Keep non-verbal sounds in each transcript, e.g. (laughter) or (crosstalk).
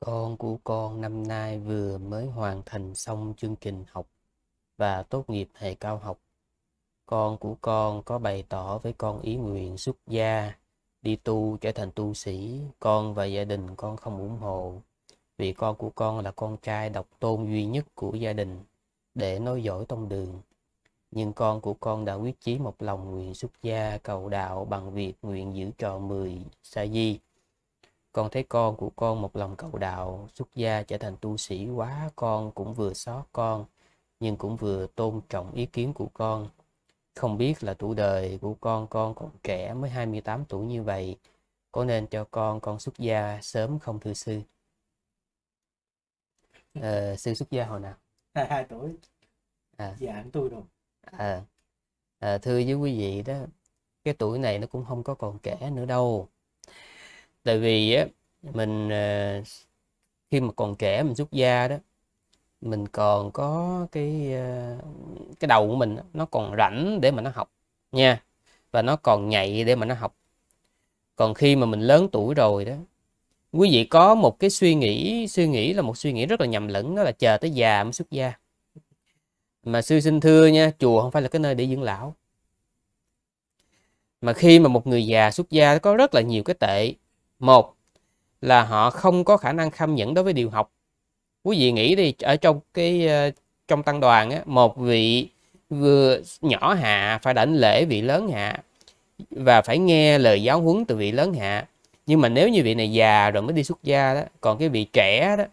Con của con năm nay vừa mới hoàn thành xong chương trình học và tốt nghiệp hệ cao học. Con của con có bày tỏ với con ý nguyện xuất gia, đi tu trở thành tu sĩ, con và gia đình con không ủng hộ. Vì con của con là con trai độc tôn duy nhất của gia đình để nối dõi tông đường. Nhưng con của con đã quyết chí một lòng nguyện xuất gia cầu đạo bằng việc nguyện giữ trò mười sa di con thấy con của con một lòng cầu đạo, xuất gia trở thành tu sĩ quá, con cũng vừa xót con, nhưng cũng vừa tôn trọng ý kiến của con. Không biết là tuổi đời của con, con còn trẻ mới 28 tuổi như vậy, có nên cho con con xuất gia sớm không thưa sư? (laughs) Ờ, sư xuất gia hồi nào? 22 tuổi, à. già tôi rồi. À. À, thưa với quý vị đó, cái tuổi này nó cũng không có còn trẻ nữa đâu tại vì á mình ờ, khi mà còn trẻ mình xuất gia đó mình còn có cái ờ, cái đầu của mình nó còn rảnh để mà nó học nha và nó còn nhạy để mà nó học còn khi mà mình lớn tuổi rồi đó quý vị có một cái suy nghĩ suy nghĩ là một suy nghĩ rất là nhầm lẫn đó là chờ tới già mới xuất gia mà sư xin thưa nha chùa không phải là cái nơi để dưỡng lão mà khi mà một người già xuất gia có rất là nhiều cái tệ một là họ không có khả năng khâm nhẫn đối với điều học. Quý vị nghĩ đi ở trong cái ờ, trong tăng đoàn á, một vị vừa nhỏ hạ phải đảnh lễ vị lớn hạ và phải nghe lời giáo huấn từ vị lớn hạ. Nhưng mà nếu như vị này già rồi mới đi xuất gia đó, còn cái vị trẻ đó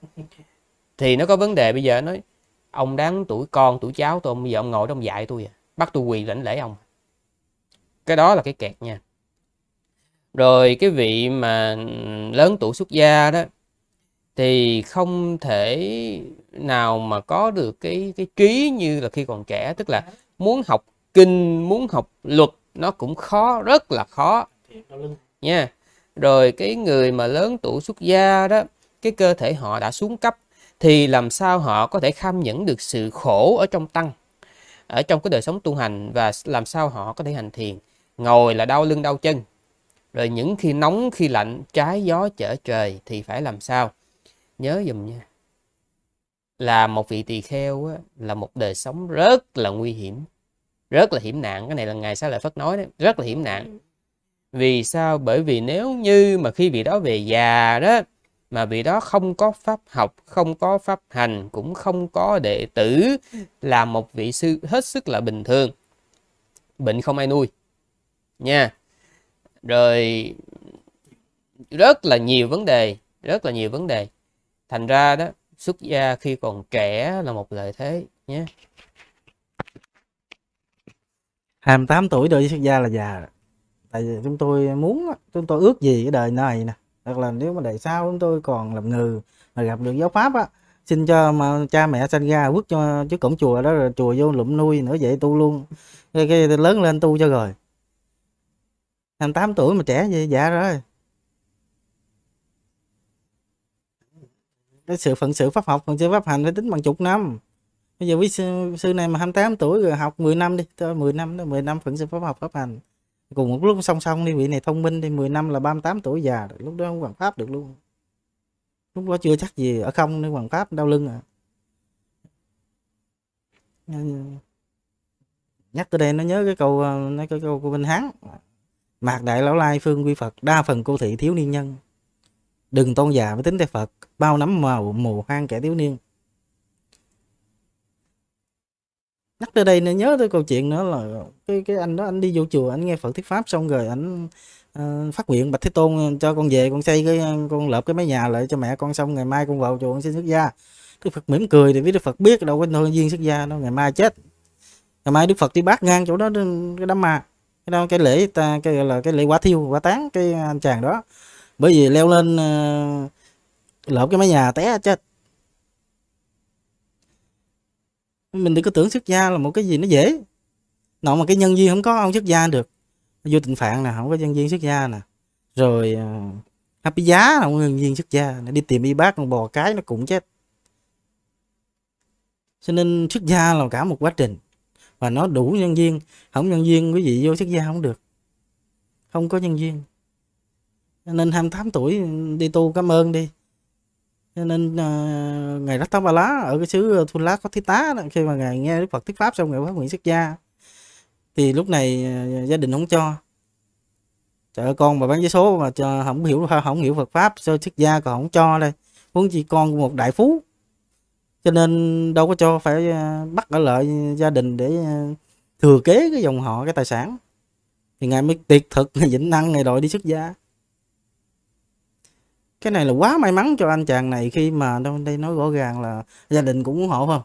thì nó có vấn đề bây giờ nói ông đáng tuổi con tuổi cháu tôi bây giờ ông ngồi trong dạy tôi à bắt tôi quỳ lãnh lễ ông cái đó là cái kẹt nha rồi cái vị mà lớn tuổi xuất gia đó thì không thể nào mà có được cái cái trí như là khi còn trẻ tức là muốn học kinh muốn học luật nó cũng khó rất là khó nha rồi cái người mà lớn tuổi xuất gia đó cái cơ thể họ đã xuống cấp thì làm sao họ có thể kham nhẫn được sự khổ ở trong tăng ở trong cái đời sống tu hành và làm sao họ có thể hành thiền ngồi là đau lưng đau chân rồi những khi nóng khi lạnh trái gió trở trời thì phải làm sao nhớ dùm nha là một vị tỳ kheo á, là một đời sống rất là nguy hiểm rất là hiểm nạn cái này là ngài sa lại phất nói đấy rất là hiểm ừ. nạn vì sao bởi vì nếu như mà khi vị đó về già đó mà vị đó không có pháp học không có pháp hành cũng không có đệ tử là một vị sư hết sức là bình thường bệnh không ai nuôi nha rồi rất là nhiều vấn đề rất là nhiều vấn đề thành ra đó xuất gia khi còn trẻ là một lợi thế nhé 28 tuổi đời xuất gia là già rồi. tại vì chúng tôi muốn chúng tôi ước gì cái đời này nè hoặc là nếu mà đời sau chúng tôi còn làm ngừ mà gặp được giáo pháp á xin cho mà cha mẹ sanh ra quất cho chứ cổng chùa đó rồi chùa vô lụm nuôi nữa vậy tu luôn cái, cái lớn lên tu cho rồi thằng 8 tuổi mà trẻ vậy dạ rồi cái sự phận sự pháp học phận sự pháp hành phải tính bằng chục năm bây giờ quý sư, sư này mà 28 tuổi rồi học 10 năm đi thôi 10 năm đó 10 năm phận sự pháp học pháp hành cùng một lúc song song đi vị này thông minh đi 10 năm là 38 tuổi già rồi. lúc đó không hoàn pháp được luôn lúc đó chưa chắc gì ở không nên hoàn pháp đau lưng à nhắc tới đây nó nhớ cái câu ờ, nói cái câu của Minh Hán mạc đại lão lai phương quy phật đa phần cô thị thiếu niên nhân đừng tôn già với tính theo phật bao nắm màu mù hoang kẻ thiếu niên nhắc tới đây nên nhớ tới câu chuyện nữa là cái cái anh đó anh đi vô chùa anh nghe phật thuyết pháp xong rồi anh uh, ờ, phát nguyện bạch thế tôn cho con về con xây cái con lợp cái mái nhà lại cho mẹ con xong ngày mai con vào chùa con xin xuất gia đức phật mỉm cười thì biết đức phật biết đâu có nhân duyên xuất gia đâu ngày mai chết ngày mai đức phật đi bát ngang chỗ đó cái đám ma cái đó cái lễ ta cái là cái lễ quả thiêu quả tán cái à, anh chàng đó bởi vì leo lên uh, ờ, lộn cái mái nhà té chết mình đừng có tưởng xuất gia là một cái gì nó dễ nọ mà cái nhân viên không có ông xuất gia được vô tình phạn nè không có nhân viên xuất gia nè rồi ờ, happy giá không có nhân viên xuất gia đi tìm y bác con bò cái nó cũng chết cho nên xuất gia là cả một quá trình và nó đủ nhân viên không nhân viên quý vị vô xuất gia không được không có nhân viên nên 28 tuổi đi tu cảm ơn đi nên uh, ngài Rát Tám Ba Lá ở cái xứ à, Thu Lá có Thí Tá đó, khi mà ngài nghe Đức Phật thuyết pháp xong ngài phát nguyện xuất gia thì lúc này à, gia đình không cho trời con mà bán giấy số mà không hiểu không hiểu Phật pháp sơ xuất gia còn không cho đây muốn chi con một đại phú cho nên đâu có cho phải ờ, bắt ở lợi gia đình để ờ, thừa kế cái dòng họ cái tài sản thì ngài mới tuyệt thực ngài vĩnh năng ngài đòi đi xuất gia cái này là quá may mắn cho anh chàng này khi mà đây nói rõ ràng là gia đình cũng ủng hộ không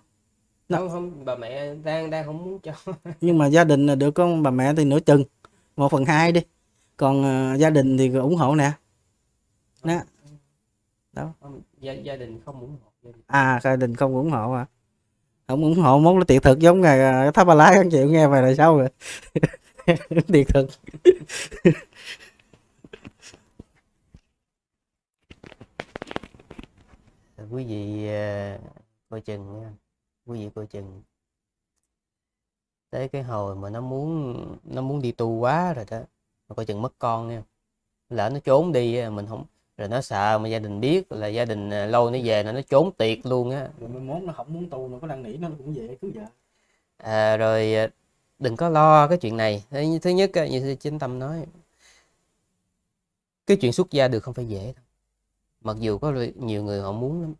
không, không bà mẹ đang đang không muốn cho (laughs) nhưng mà gia đình là được con bà mẹ thì nửa chừng một phần hai đi còn uh, gia đình thì ủng hộ nè đó đó gia, gia đình không ủng hộ gia đình. à gia đình không ủng hộ à không ủng hộ muốn nó tiệt thực giống ngày à, tháp ba lá các chịu nghe về là sao rồi (laughs) tiệt thực (laughs) quý vị à, coi chừng nha quý vị coi chừng tới cái hồi mà nó muốn nó muốn đi tu quá rồi đó coi chừng mất con nha lỡ nó trốn đi mình không rồi nó sợ mà gia đình biết là gia đình à, lâu nó về là nó trốn tiệt luôn á rồi mai mốt nó không muốn tu nó có đang nỉ nó cũng về cứ vậy à, rồi à, đừng có lo cái chuyện này thứ nhất như chính tâm nói cái chuyện xuất gia được không phải dễ đâu mặc dù có nhiều người họ muốn lắm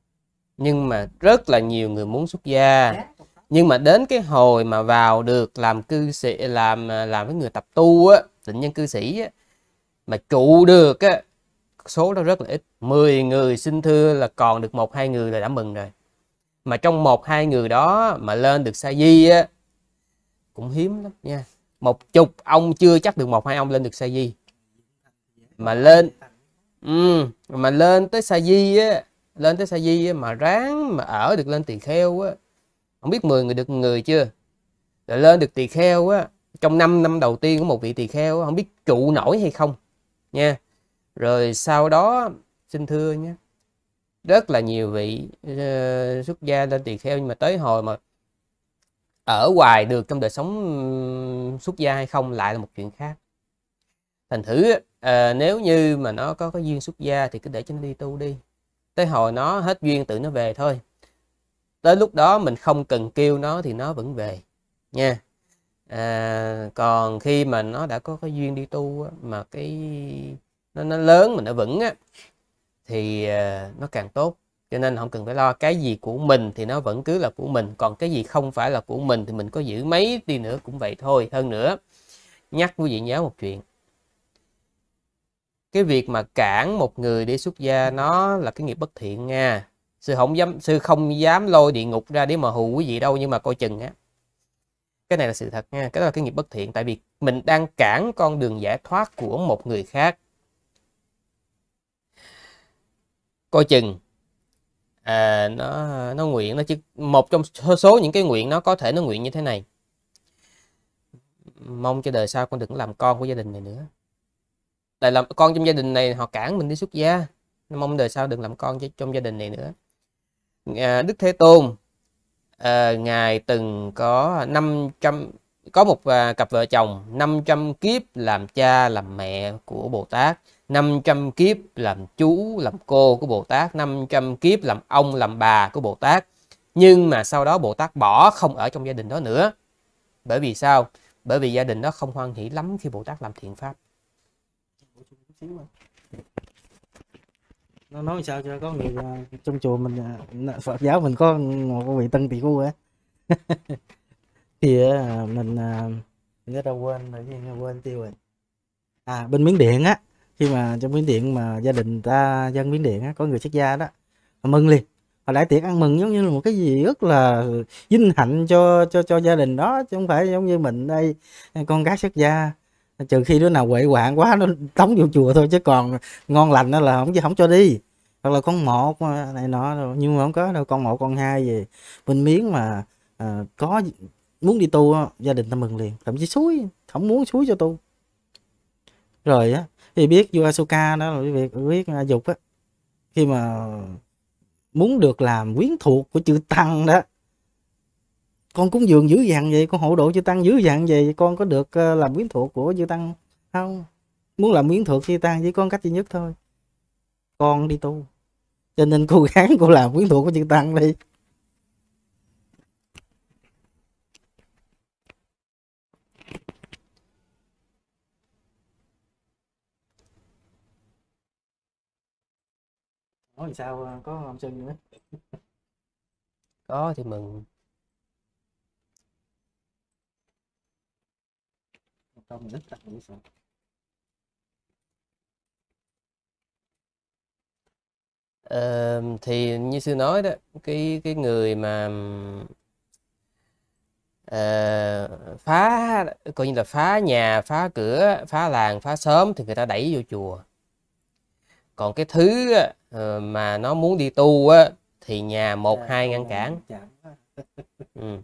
nhưng mà rất là nhiều người muốn xuất gia nhưng mà đến cái hồi mà vào được làm cư sĩ làm à, làm với người tập tu á tịnh nhân cư sĩ á mà trụ được á số nó rất là ít 10 người xin thưa là còn được một hai người là đã mừng rồi mà trong một hai người đó mà lên được sa di á cũng hiếm lắm nha một chục ông chưa chắc được một hai ông lên được sa di mà lên ừ, mà lên tới sa di á lên tới sa di á, mà ráng mà ở được lên tỳ kheo á không biết 10 người được người chưa rồi lên được tỳ kheo á trong 5 năm đầu tiên của một vị tỳ kheo không biết trụ nổi hay không nha rồi sau đó xin thưa nhé rất là nhiều vị uh, xuất gia lên tỳ kheo nhưng mà tới hồi mà ở hoài được trong đời sống xuất gia hay không lại là một chuyện khác thành thử à, nếu như mà nó có cái duyên xuất gia thì cứ để cho nó đi tu đi tới hồi nó hết duyên tự nó về thôi tới lúc đó mình không cần kêu nó thì nó vẫn về nha à, còn khi mà nó đã có cái duyên đi tu mà cái nó, nó lớn mà nó vững á thì ờ, nó càng tốt cho nên không cần phải lo cái gì của mình thì nó vẫn cứ là của mình còn cái gì không phải là của mình thì mình có giữ mấy đi nữa cũng vậy thôi hơn nữa nhắc quý vị nhớ một chuyện cái việc mà cản một người đi xuất gia nó là cái nghiệp bất thiện nha sư không dám sư không dám lôi địa ngục ra để mà hù quý vị đâu nhưng mà coi chừng á cái này là sự thật nha cái đó là cái nghiệp bất thiện tại vì mình đang cản con đường giải thoát của một người khác coi chừng à, nó nó nguyện nó chứ một trong số, những cái nguyện nó có thể nó nguyện như thế này mong cho đời sau con đừng làm con của gia đình này nữa tại làm con trong gia đình này họ cản mình đi xuất gia mong đời sau đừng làm con trong gia đình này nữa à, đức thế tôn à, ngài từng có 500 có một à, cặp vợ chồng 500 kiếp làm cha làm mẹ của bồ tát 500 kiếp làm chú, làm cô của Bồ Tát, 500 kiếp làm ông, làm bà của Bồ Tát. Nhưng mà sau đó Bồ Tát bỏ không ở trong gia đình đó nữa. Bởi vì sao? Bởi vì gia đình đó không hoan hỷ lắm khi Bồ Tát làm thiện pháp. Nó nói sao cho có người à, trong chùa mình à, Phật giáo mình có một vị tân tỷ cô á. (laughs) thì à, mình nhớ đâu quên rồi quên tiêu rồi. À bên Miến Điện á khi mà trong miến điện mà gia đình ta dân miến điện á, có người xuất gia đó mừng liền họ đại tiệc ăn mừng giống như là một cái gì rất là vinh hạnh cho cho cho gia đình đó chứ không phải giống như mình đây con gái xuất gia trừ khi đứa nào quậy quạng quá nó tống vô chùa thôi chứ còn ngon lành đó là không chứ không cho đi hoặc là con một này nọ rồi nhưng mà không có đâu con một con hai gì bên miếng mà à, có muốn đi tu gia đình ta mừng liền thậm chí suối không muốn suối cho tu rồi á khi biết vua asuka đó là cái việc biết dục á khi mà muốn được làm quyến thuộc của chữ tăng đó con cúng dường dữ dằn vậy con hộ độ chư tăng dữ dằn vậy con có được ờ, làm quyến thuộc của chư tăng không muốn làm quyến thuộc chư tăng chỉ con cách duy nhất thôi con đi tu cho nên cố gắng cô làm quyến thuộc của chư tăng đi nói sao ờ, có ông sơn nữa có thì mừng tôm mình đứt ra sợ Ờ, thì như sư nói đó cái cái người mà uh, phá coi như là phá nhà phá cửa phá làng phá xóm thì người ta đẩy vô chùa còn cái thứ ờ, mà nó muốn đi tu á thì nhà một hai ngăn cản ừ.